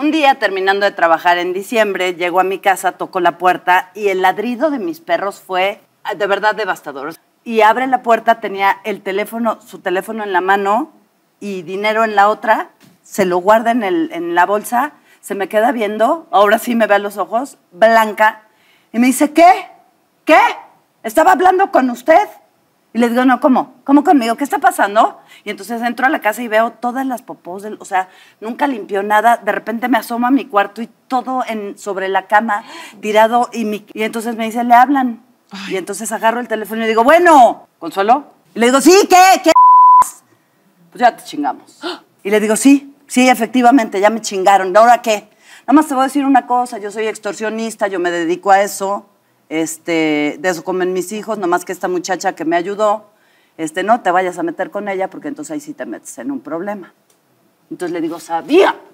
Un día, terminando de trabajar en diciembre, llegó a mi casa, tocó la puerta y el ladrido de mis perros fue ah, de verdad devastador. Y abre la puerta, tenía el teléfono, su teléfono en la mano y dinero en la otra, se lo guarda en, la bolsa, se me queda viendo, ahora sí me ve a los ojos, blanca, y me dice, ¿qué? ¿Qué? ¿Estaba hablando con usted? Y le digo, no, ¿cómo? ¿Cómo conmigo? ¿Qué está pasando? Y entonces entro a la casa y veo todas las popós, del, o sea, nunca limpió nada. De repente me asomo a mi cuarto y todo en, sobre la cama, tirado. Y, mi, y entonces me dice, le hablan. Y entonces agarro el teléfono y digo, bueno, Consuelo. Y le digo, sí, ¿qué? ¿Qué? Pues ya te chingamos. Y le digo, sí, sí, efectivamente, ya me chingaron. ¿Ahora qué? Nada más te voy a decir una cosa, yo soy extorsionista, yo me dedico a eso. Este, de eso comen mis hijos, nomás que esta muchacha que me ayudó, este, no te vayas a meter con ella porque entonces ahí sí te metes en un problema. Entonces le digo, sabía